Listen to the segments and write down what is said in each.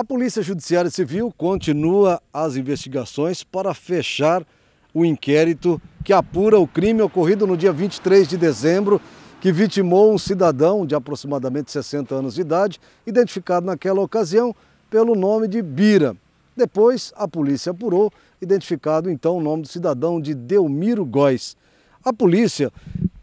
A Polícia Judiciária Civil continua as investigações para fechar o inquérito que apura o crime ocorrido no dia 23 de dezembro, que vitimou um cidadão de aproximadamente 60 anos de idade, identificado naquela ocasião pelo nome de Bira. Depois, a polícia apurou, identificado então o nome do cidadão de Delmiro Góes. A polícia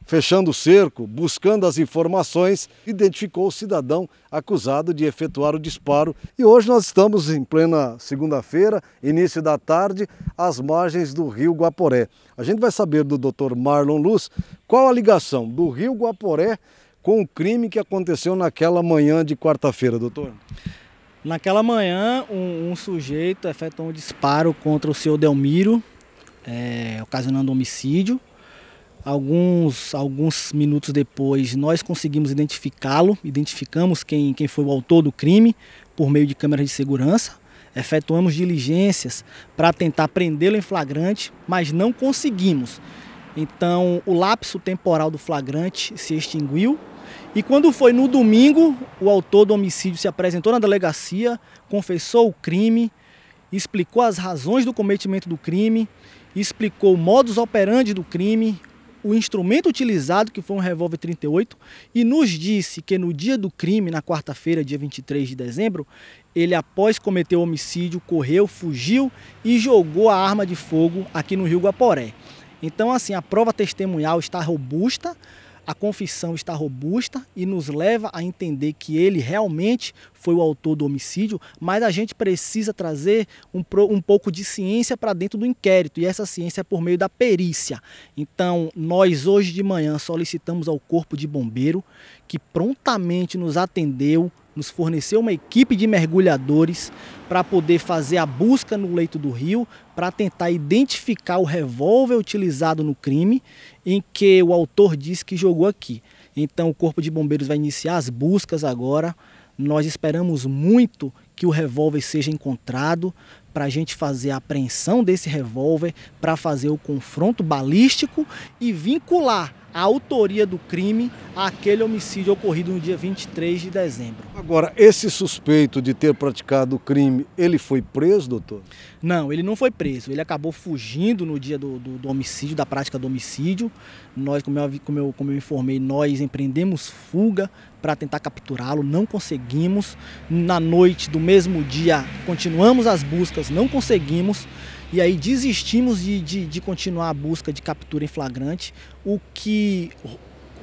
Fechando o cerco, buscando as informações, identificou o cidadão acusado de efetuar o disparo. E hoje nós estamos em plena segunda-feira, início da tarde, às margens do rio Guaporé. A gente vai saber do Dr. Marlon Luz qual a ligação do rio Guaporé com o crime que aconteceu naquela manhã de quarta-feira, doutor. Naquela manhã, um, um, sujeito efetuou um disparo contra o seu Delmiro, é, ocasionando homicídio. Alguns, alguns minutos depois, nós conseguimos identificá-lo, identificamos quem, quem foi o autor do crime por meio de câmeras de segurança. Efetuamos diligências para tentar prendê-lo em flagrante, mas não conseguimos. Então, o lapso temporal do flagrante se extinguiu. E quando foi no domingo, o autor do homicídio se apresentou na delegacia, confessou o crime, explicou as razões do cometimento do crime, explicou o modus operandi do crime, o instrumento utilizado, que foi um revólver 38, e nos disse que no dia do crime, na quarta-feira, dia 23 de dezembro, ele, após cometer o homicídio, correu, fugiu e jogou a arma de fogo aqui no Rio Guaporé. Então, assim, a prova testemunhal está robusta, a confissão está robusta e nos leva a entender que ele realmente foi o autor do homicídio, mas a gente precisa trazer um, um pouco de ciência para dentro do inquérito, e essa ciência é por meio da perícia. Então, nós hoje de manhã solicitamos ao Corpo de Bombeiro, que prontamente nos atendeu, nos forneceu uma equipe de mergulhadores para poder fazer a busca no leito do rio, para tentar identificar o revólver utilizado no crime, em que o autor diz que jogou aqui. Então o Corpo de Bombeiros vai iniciar as buscas agora. Nós esperamos muito que o revólver seja encontrado, para a gente fazer a apreensão desse revólver, para fazer o confronto balístico e vincular a autoria do crime àquele homicídio ocorrido no dia 23 de dezembro. Agora, esse suspeito de ter praticado o crime, ele foi preso, doutor? Não, ele não foi preso. Ele acabou fugindo no dia do, do, do homicídio, da prática do homicídio. Nós, como eu, como eu, como eu informei, nós empreendemos fuga para tentar capturá-lo, não conseguimos. Na noite do mesmo dia continuamos as buscas, não conseguimos, e aí desistimos de, de, de continuar a busca de captura em flagrante, o que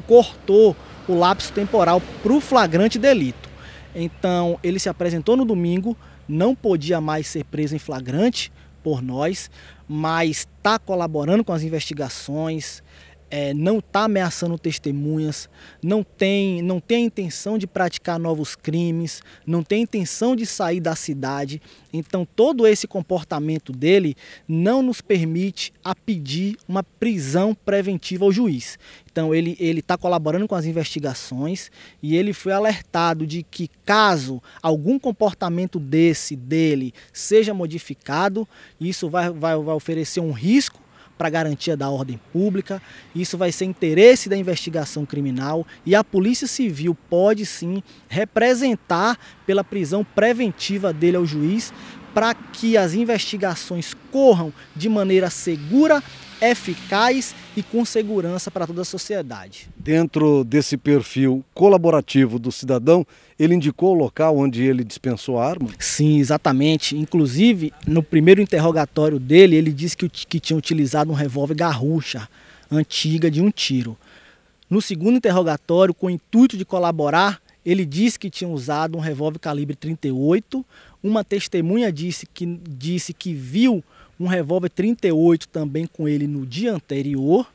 cortou o lapso temporal para o flagrante delito. Então, ele se apresentou no domingo, não podia mais ser preso em flagrante por nós, mas está colaborando com as investigações, é, não está ameaçando testemunhas, não tem, não tem a intenção de praticar novos crimes, não tem a intenção de sair da cidade. Então, todo esse comportamento dele não nos permite a pedir uma prisão preventiva ao juiz. Então, ele está colaborando com as investigações e ele foi alertado de que, caso algum comportamento desse dele seja modificado, isso vai, vai, vai oferecer um risco para garantia da ordem pública. Isso vai ser interesse da investigação criminal e a Polícia Civil pode sim representar pela prisão preventiva dele ao juiz para que as investigações corram de maneira segura, eficaz e com segurança para toda a sociedade. Dentro desse perfil colaborativo do cidadão, ele indicou o local onde ele dispensou a arma? Sim, exatamente. Inclusive, no primeiro interrogatório dele, ele disse que, que tinha utilizado um revólver garrucha antiga de um tiro. No segundo interrogatório, com o intuito de colaborar, ele disse que tinha usado um revólver calibre 38, uma testemunha disse que, disse que viu um revólver 38 também com ele no dia anterior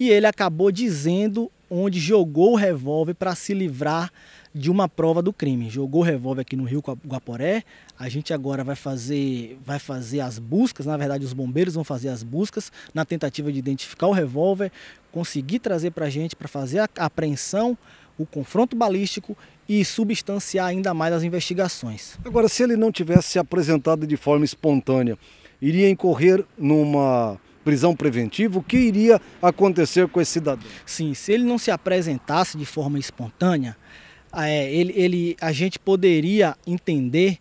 e ele acabou dizendo onde jogou o revólver para se livrar de uma prova do crime. Jogou o revólver aqui no Rio Guaporé. A gente agora vai fazer, vai fazer as buscas, na verdade os bombeiros vão fazer as buscas na tentativa de identificar o revólver, conseguir trazer para a gente para fazer a apreensão, o confronto balístico e substanciar ainda mais as investigações. Agora, se ele não tivesse se apresentado de forma espontânea, iria incorrer numa prisão preventiva, o que iria acontecer com esse cidadão? Sim, se ele não se apresentasse de forma espontânea, é, ele, ele, a gente poderia entender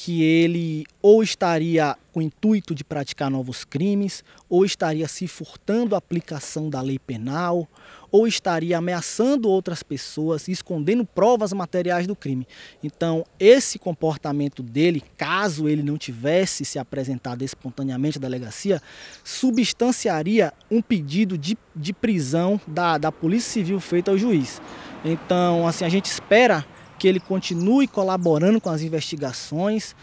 que ele ou estaria com o intuito de praticar novos crimes, ou estaria se furtando a aplicação da lei penal, ou estaria ameaçando outras pessoas, escondendo provas materiais do crime. Então, esse comportamento dele, caso ele não tivesse se apresentado espontaneamente à delegacia, substanciaria um pedido de, de prisão da, da Polícia Civil feito ao juiz. Então, assim, a gente espera que ele continue colaborando com as investigações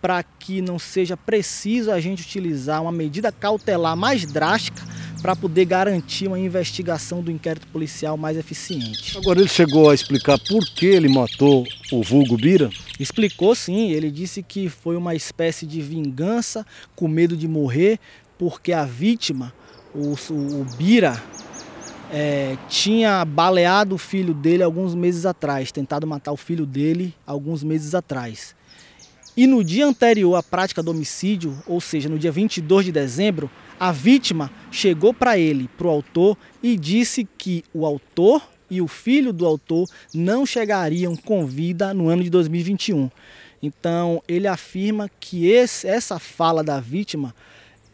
para que não seja preciso a gente utilizar uma medida cautelar mais drástica para poder garantir uma investigação do inquérito policial mais eficiente. Agora ele chegou a explicar por que ele matou o vulgo Bira? Explicou sim, ele disse que foi uma espécie de vingança com medo de morrer, porque a vítima, o, o, o Bira, é, tinha baleado o filho dele alguns meses atrás, tentado matar o filho dele alguns meses atrás. E no dia anterior à prática do homicídio, ou seja, no dia 22 de dezembro, a vítima chegou para ele, para o autor, e disse que o autor e o filho do autor não chegariam com vida no ano de 2021. Então, ele afirma que esse, essa fala da vítima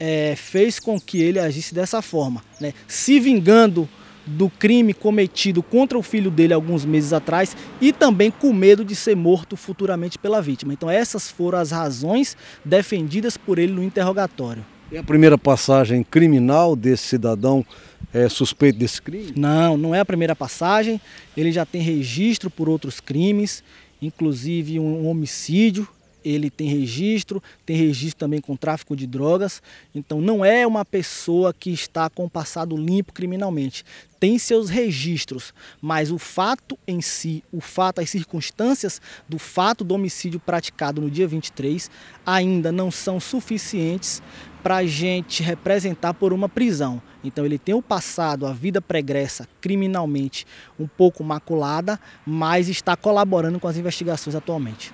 é, fez com que ele agisse dessa forma, né? se vingando do crime cometido contra o filho dele alguns meses atrás e também com medo de ser morto futuramente pela vítima. Então essas foram as razões defendidas por ele no interrogatório. É a primeira passagem criminal desse cidadão é suspeito desse crime? Não, não é a primeira passagem. Ele já tem registro por outros crimes, inclusive um homicídio ele tem registro, tem registro também com tráfico de drogas. Então não é uma pessoa que está com o passado limpo criminalmente. Tem seus registros, mas o fato em si, o fato, as circunstâncias do fato do homicídio praticado no dia 23 ainda não são suficientes para a gente representar por uma prisão. Então ele tem o passado, a vida pregressa criminalmente um pouco maculada, mas está colaborando com as investigações atualmente.